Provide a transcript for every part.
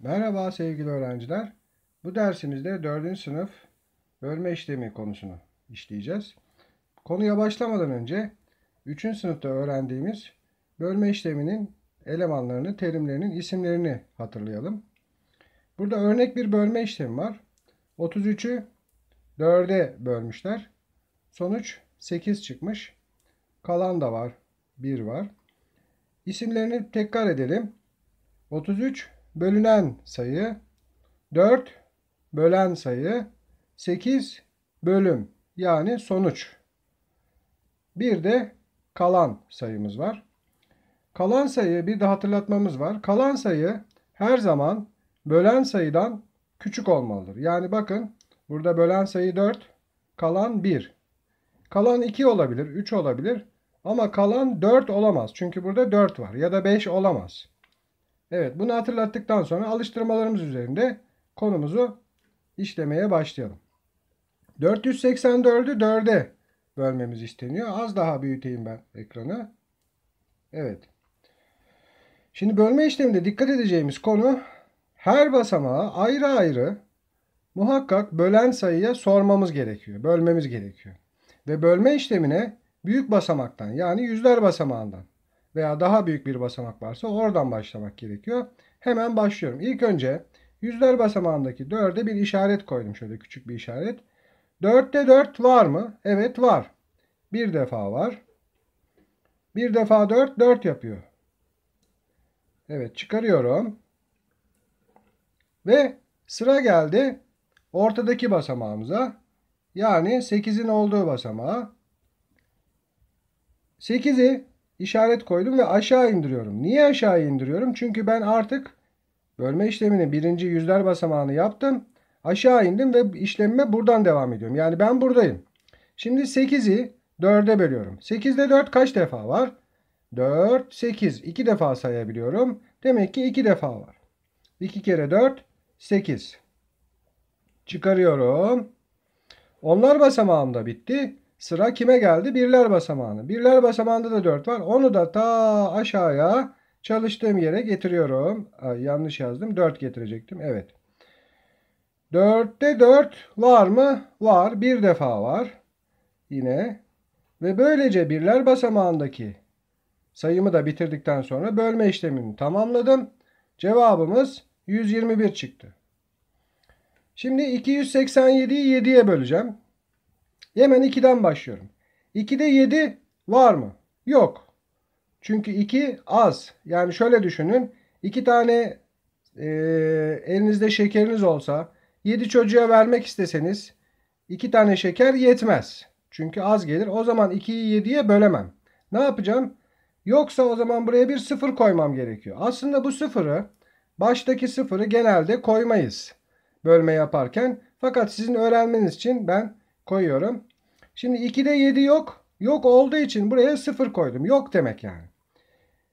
Merhaba sevgili öğrenciler. Bu dersimizde 4. sınıf bölme işlemi konusunu işleyeceğiz. Konuya başlamadan önce 3. sınıfta öğrendiğimiz bölme işleminin elemanlarını, terimlerinin isimlerini hatırlayalım. Burada örnek bir bölme işlemi var. 33'ü 4'e bölmüşler. Sonuç 8 çıkmış. Kalan da var. 1 var. İsimlerini tekrar edelim. 33 bölünen sayı, 4 bölen sayı, 8 bölüm yani sonuç. Bir de kalan sayımız var. Kalan sayı bir de hatırlatmamız var. Kalan sayı her zaman bölen sayıdan küçük olmalıdır. Yani bakın burada bölen sayı 4, kalan 1. Kalan 2 olabilir, 3 olabilir ama kalan 4 olamaz. Çünkü burada 4 var ya da 5 olamaz. Evet bunu hatırlattıktan sonra alıştırmalarımız üzerinde konumuzu işlemeye başlayalım. 484'ü 4'e bölmemiz isteniyor. Az daha büyüteyim ben ekranı. Evet. Şimdi bölme işleminde dikkat edeceğimiz konu her basamağı ayrı ayrı muhakkak bölen sayıya sormamız gerekiyor. Bölmemiz gerekiyor. Ve bölme işlemine büyük basamaktan yani yüzler basamağından veya daha büyük bir basamak varsa oradan başlamak gerekiyor. Hemen başlıyorum. İlk önce yüzler basamağındaki 4'e bir işaret koydum. Şöyle küçük bir işaret. 4'te 4 var mı? Evet var. Bir defa var. Bir defa 4, 4 yapıyor. Evet çıkarıyorum. Ve sıra geldi ortadaki basamağımıza. Yani 8'in olduğu basamağa. 8'i işaret koydum ve aşağı indiriyorum. Niye aşağı indiriyorum? Çünkü ben artık bölme işlemini birinci yüzler basamağını yaptım. Aşağı indim ve işlemime buradan devam ediyorum. Yani ben buradayım. Şimdi 8'i 4'e bölüyorum. 8'de 4 kaç defa var? 4, 8. 2 defa sayabiliyorum. Demek ki 2 defa var. 2 kere 4, 8. Çıkarıyorum. Onlar basamağım da bitti. Sıra kime geldi? Birler basamağına. Birler basamağında da 4 var. Onu da ta aşağıya çalıştığım yere getiriyorum. Ay, yanlış yazdım. 4 getirecektim. Evet. 4'te 4 var mı? Var. Bir defa var. Yine. Ve böylece birler basamağındaki sayımı da bitirdikten sonra bölme işlemini tamamladım. Cevabımız 121 çıktı. Şimdi 287'yi 7'ye böleceğim. Hemen 2'den başlıyorum. 2'de 7 var mı? Yok. Çünkü 2 az. Yani şöyle düşünün. 2 tane e, elinizde şekeriniz olsa 7 çocuğa vermek isteseniz 2 tane şeker yetmez. Çünkü az gelir. O zaman 2'yi 7'ye bölemem. Ne yapacağım? Yoksa o zaman buraya bir sıfır koymam gerekiyor. Aslında bu sıfırı baştaki sıfırı genelde koymayız. Bölme yaparken. Fakat sizin öğrenmeniz için ben koyuyorum. Şimdi 2'de 7 yok. Yok olduğu için buraya 0 koydum. Yok demek yani.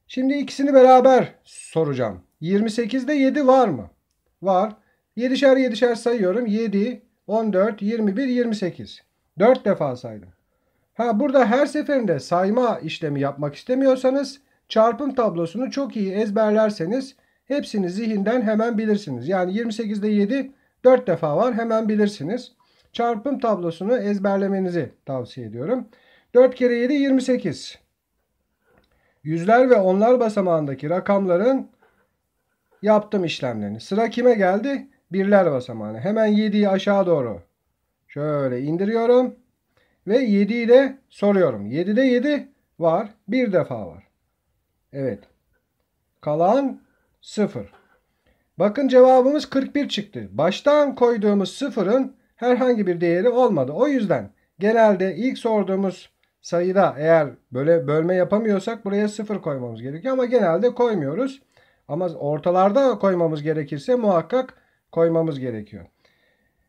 Şimdi ikisini beraber soracağım. 28'de 7 var mı? Var. 7'şer 7'şer sayıyorum. 7, 14, 21, 28. 4 defa saydım. Ha burada her seferinde sayma işlemi yapmak istemiyorsanız çarpım tablosunu çok iyi ezberlerseniz hepsini zihinden hemen bilirsiniz. Yani 28'de 7 4 defa var hemen bilirsiniz çarpım tablosunu ezberlemenizi tavsiye ediyorum. 4 kere 7 28. Yüzler ve onlar basamağındaki rakamların yaptım işlemlerini. Sıra kime geldi? Birler basamağına. Hemen 7'yi aşağı doğru şöyle indiriyorum. Ve 7'yi de soruyorum. 7'de 7 var. Bir defa var. Evet. Kalan 0. Bakın cevabımız 41 çıktı. Baştan koyduğumuz 0'ın herhangi bir değeri olmadı. O yüzden genelde ilk sorduğumuz sayıda eğer böyle bölme yapamıyorsak buraya sıfır koymamız gerekiyor. Ama genelde koymuyoruz. Ama ortalarda koymamız gerekirse muhakkak koymamız gerekiyor.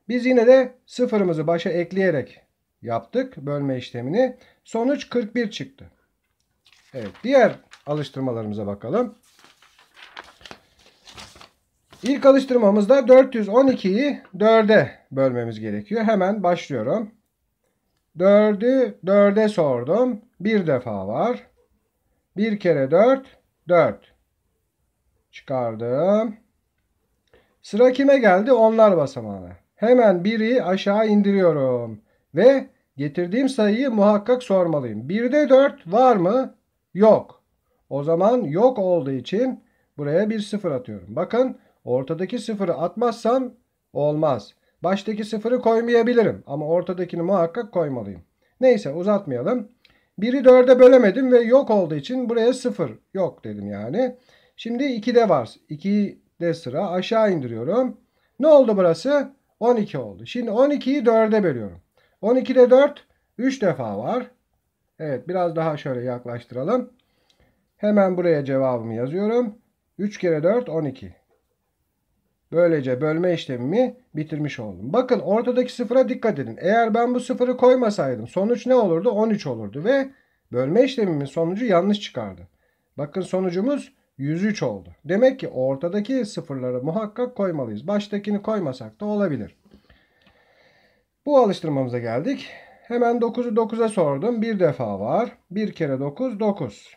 Biz yine de sıfırımızı başa ekleyerek yaptık bölme işlemini. Sonuç 41 çıktı. Evet diğer alıştırmalarımıza bakalım. İlk alıştırmamızda 412'yi 4'e bölmemiz gerekiyor. Hemen başlıyorum. 4'ü 4'e sordum. Bir defa var. 1 kere 4, 4. Çıkardım. Sıra kime geldi? Onlar basamağına. Hemen 1'i aşağı indiriyorum. Ve getirdiğim sayıyı muhakkak sormalıyım. 1'de 4 var mı? Yok. O zaman yok olduğu için buraya bir sıfır atıyorum. Bakın Ortadaki sıfırı atmazsam olmaz. Baştaki sıfırı koymayabilirim ama ortadakini muhakkak koymalıyım. Neyse uzatmayalım. 1'i 4'e bölemedim ve yok olduğu için buraya 0 yok dedim yani. Şimdi 2'de var. 2'de sıra aşağı indiriyorum. Ne oldu burası? 12 oldu. Şimdi 12'yi 4'e bölüyorum. 12'de 4 3 defa var. Evet biraz daha şöyle yaklaştıralım. Hemen buraya cevabımı yazıyorum. 3 kere 4 12. Böylece bölme işlemimi bitirmiş oldum. Bakın ortadaki sıfıra dikkat edin. Eğer ben bu sıfırı koymasaydım sonuç ne olurdu? 13 olurdu ve bölme işlemimin sonucu yanlış çıkardı. Bakın sonucumuz 103 oldu. Demek ki ortadaki sıfırları muhakkak koymalıyız. Baştakini koymasak da olabilir. Bu alıştırmamıza geldik. Hemen 9'u 9'a sordum. Bir defa var. 1 kere 9 9.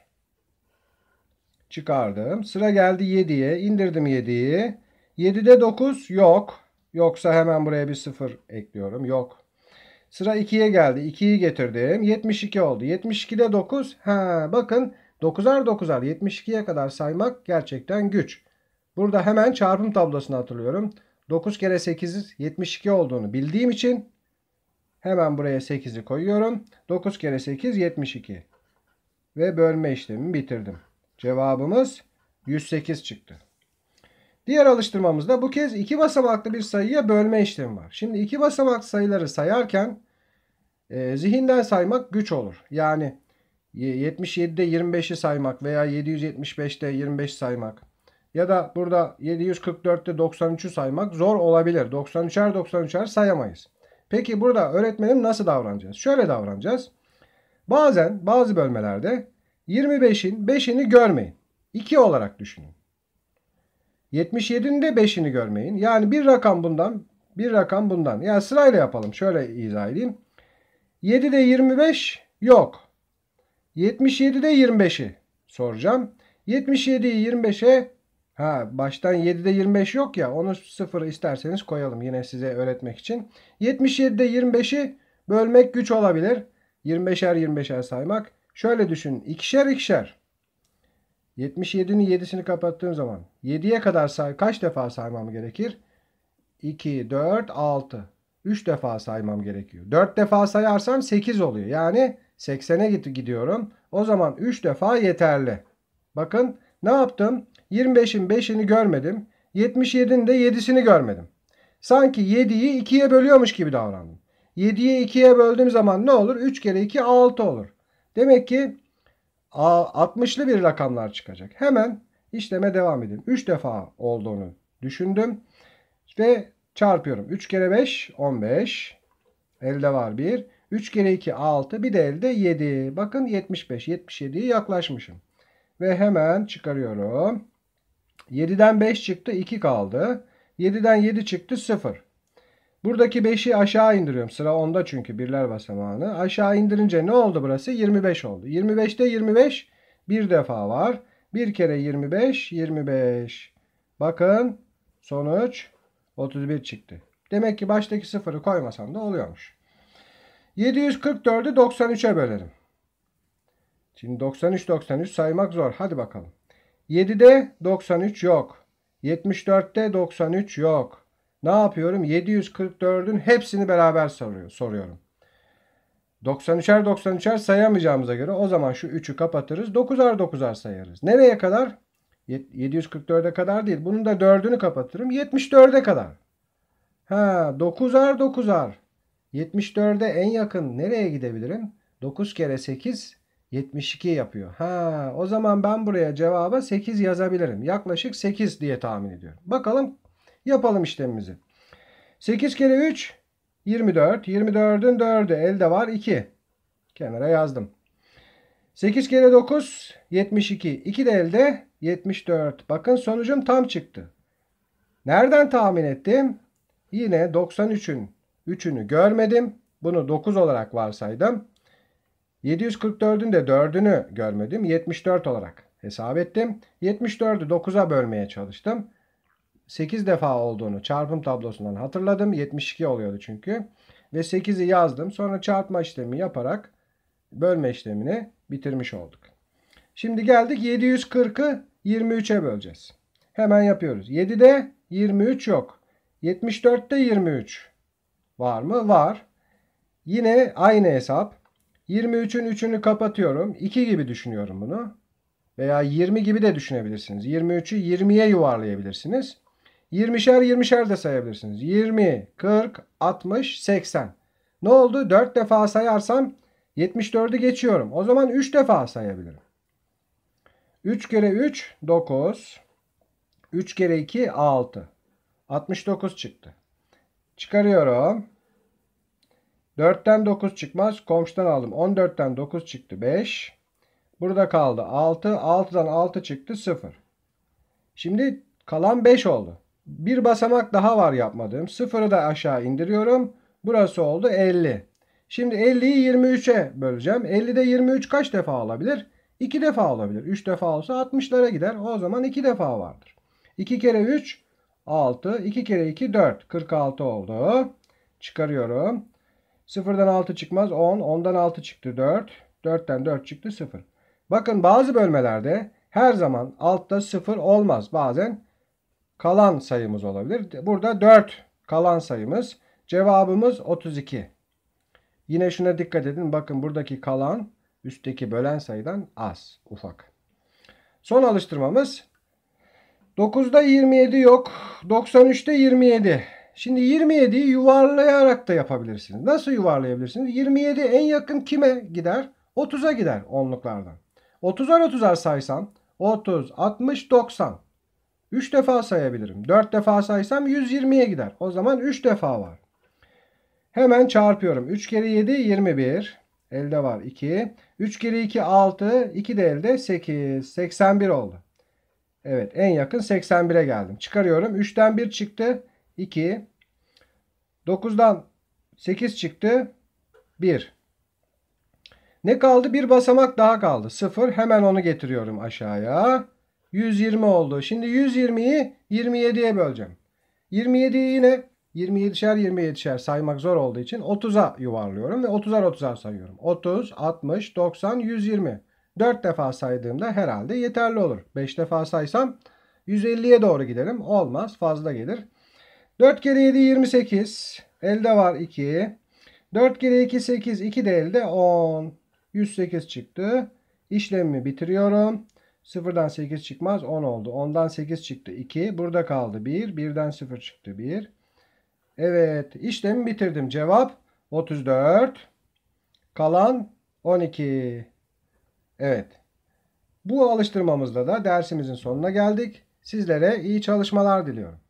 Çıkardım. Sıra geldi 7'ye. İndirdim 7'yi. 7'de 9 yok. Yoksa hemen buraya bir 0 ekliyorum. Yok. Sıra 2'ye geldi. 2'yi getirdim. 72 oldu. 72'de 9. Ha, bakın 9'ar 9'ar 72'ye kadar saymak gerçekten güç. Burada hemen çarpım tablosunu hatırlıyorum. 9 kere 8 72 olduğunu bildiğim için hemen buraya 8'i koyuyorum. 9 kere 8 72. Ve bölme işlemimi bitirdim. Cevabımız 108 çıktı. Diğer alıştırmamızda bu kez iki basamaklı bir sayıya bölme işlemi var. Şimdi iki basamak sayıları sayarken e, zihinden saymak güç olur. Yani 77'de 25'i saymak veya 775'te 25 saymak ya da burada 744'te 93'ü saymak zor olabilir. 93'er 93'er sayamayız. Peki burada öğretmenim nasıl davranacağız? Şöyle davranacağız. Bazen bazı bölmelerde 25'in 5'ini görmeyin. 2 olarak düşünün. 77'nin de 5'ini görmeyin. Yani bir rakam bundan, bir rakam bundan. Yani sırayla yapalım. Şöyle izah edeyim. 7'de 25 yok. 77'de 25'i soracağım. 77'yi 25'e ha baştan 7'de 25 yok ya onu 0 isterseniz koyalım yine size öğretmek için. 77'de 25'i bölmek güç olabilir. 25'er 25'er saymak. Şöyle düşün. ikişer ikişer. 77'nin 7'sini kapattığım zaman 7'ye kadar say kaç defa saymam gerekir? 2, 4, 6. 3 defa saymam gerekiyor. 4 defa sayarsam 8 oluyor. Yani 80'e gidiyorum. O zaman 3 defa yeterli. Bakın ne yaptım? 25'in 5'ini görmedim. 77'nin de 7'sini görmedim. Sanki 7'yi 2'ye bölüyormuş gibi davrandım. 7'yi 2'ye böldüğüm zaman ne olur? 3 kere 2 6 olur. Demek ki 60'lı bir rakamlar çıkacak. Hemen işleme devam edeyim. 3 defa olduğunu düşündüm. Ve çarpıyorum. 3 kere 5 15. Elde var 1. 3 kere 2 6. Bir de elde 7. Bakın 75. 77'ye yaklaşmışım. Ve hemen çıkarıyorum. 7'den 5 çıktı 2 kaldı. 7'den 7 çıktı 0. Buradaki 5'i aşağı indiriyorum. Sıra 10'da çünkü birler basamağını. Aşağı indirince ne oldu burası? 25 oldu. 25'te 25 bir defa var. Bir kere 25, 25. Bakın sonuç 31 çıktı. Demek ki baştaki sıfırı koymasam da oluyormuş. 744'ü 93'e bölerim. Şimdi 93 93 saymak zor. Hadi bakalım. 7'de 93 yok. 74'te 93 yok. Ne yapıyorum? 744'ün hepsini beraber soruyor, soruyorum. 93'er 93'er sayamayacağımıza göre o zaman şu 3'ü kapatırız. 9'ar 9'ar sayarız. Nereye kadar? 744'e kadar değil. Bunun da 4'ünü kapatırım. 74'e kadar. Ha 9'ar 9'ar. 74'e en yakın nereye gidebilirim? 9 kere 8 72 yapıyor. Ha o zaman ben buraya cevaba 8 yazabilirim. Yaklaşık 8 diye tahmin ediyorum. Bakalım Yapalım işlemimizi. 8 kere 3 24. 24'ün 4'ü elde var 2. Kenara yazdım. 8 kere 9 72. 2 de elde 74. Bakın sonucum tam çıktı. Nereden tahmin ettim? Yine 93'ün 3'ünü görmedim. Bunu 9 olarak varsaydım. 744'ün de 4'ünü görmedim. 74 olarak hesap ettim. 74'ü 9'a bölmeye çalıştım. 8 defa olduğunu çarpım tablosundan hatırladım. 72 oluyordu çünkü. Ve 8'i yazdım. Sonra çarpma işlemi yaparak bölme işlemini bitirmiş olduk. Şimdi geldik 740'ı 23'e böleceğiz. Hemen yapıyoruz. 7'de 23 yok. 74'te 23 var mı? Var. Yine aynı hesap. 23'ün 3'ünü kapatıyorum. 2 gibi düşünüyorum bunu. Veya 20 gibi de düşünebilirsiniz. 23'ü 20'ye yuvarlayabilirsiniz. 20'şer 20'şer de sayabilirsiniz. 20, 40, 60, 80. Ne oldu? 4 defa sayarsam 74'ü geçiyorum. O zaman 3 defa sayabilirim. 3 kere 3 9. 3 kere 2 6. 69 çıktı. Çıkarıyorum. 4'ten 9 çıkmaz. Komşudan aldım. 14'ten 9 çıktı. 5. Burada kaldı. 6. 6'dan 6 çıktı. 0. Şimdi kalan 5 oldu. Bir basamak daha var yapmadığım. Sıfırı da aşağı indiriyorum. Burası oldu 50. Şimdi 50'yi 23'e böleceğim. 50'de 23 kaç defa olabilir? 2 defa olabilir. 3 defa olsa 60'lara gider. O zaman 2 defa vardır. 2 kere 3 6. 2 kere 2 4. 46 oldu. Çıkarıyorum. 0'dan 6 çıkmaz 10. 10'dan 6 çıktı 4. 4'ten 4 çıktı 0. Bakın bazı bölmelerde her zaman altta 0 olmaz. Bazen kalan sayımız olabilir. Burada 4 kalan sayımız. Cevabımız 32. Yine şuna dikkat edin. Bakın buradaki kalan üstteki bölen sayıdan az, ufak. Son alıştırmamız 9'da 27 yok. 93'te 27. Şimdi 27'yi yuvarlayarak da yapabilirsiniz. Nasıl yuvarlayabilirsiniz? 27 en yakın kime gider? 30'a gider onluklardan. 30'ar 30'ar saysam. 30, 60, 90. 3 defa sayabilirim. 4 defa saysam 120'ye gider. O zaman 3 defa var. Hemen çarpıyorum. 3 kere 7 21. Elde var 2. 3 kere 2 6. 2 de elde 8. 81 oldu. Evet en yakın 81'e geldim. Çıkarıyorum. 3'ten 1 çıktı. 2. 9'dan 8 çıktı. 1. Ne kaldı? Bir basamak daha kaldı. 0. Hemen onu getiriyorum aşağıya. 120 oldu. Şimdi 120'yi 27'ye böleceğim. 27'yi yine 27'şer 27'şer saymak zor olduğu için 30'a yuvarlıyorum ve 30'ar 30'ar sayıyorum. 30, 60, 90, 120. 4 defa saydığımda herhalde yeterli olur. 5 defa saysam 150'ye doğru giderim. Olmaz fazla gelir. 4 kere 7 28. Elde var 2. 4 kere 2 8. 2 de elde 10. 108 çıktı. İşlemimi bitiriyorum. 0'dan 8 çıkmaz 10 oldu. 10'dan 8 çıktı 2. Burada kaldı 1. 1'den 0 çıktı 1. Evet işlemi bitirdim. Cevap 34. Kalan 12. Evet. Bu alıştırmamızda da dersimizin sonuna geldik. Sizlere iyi çalışmalar diliyorum.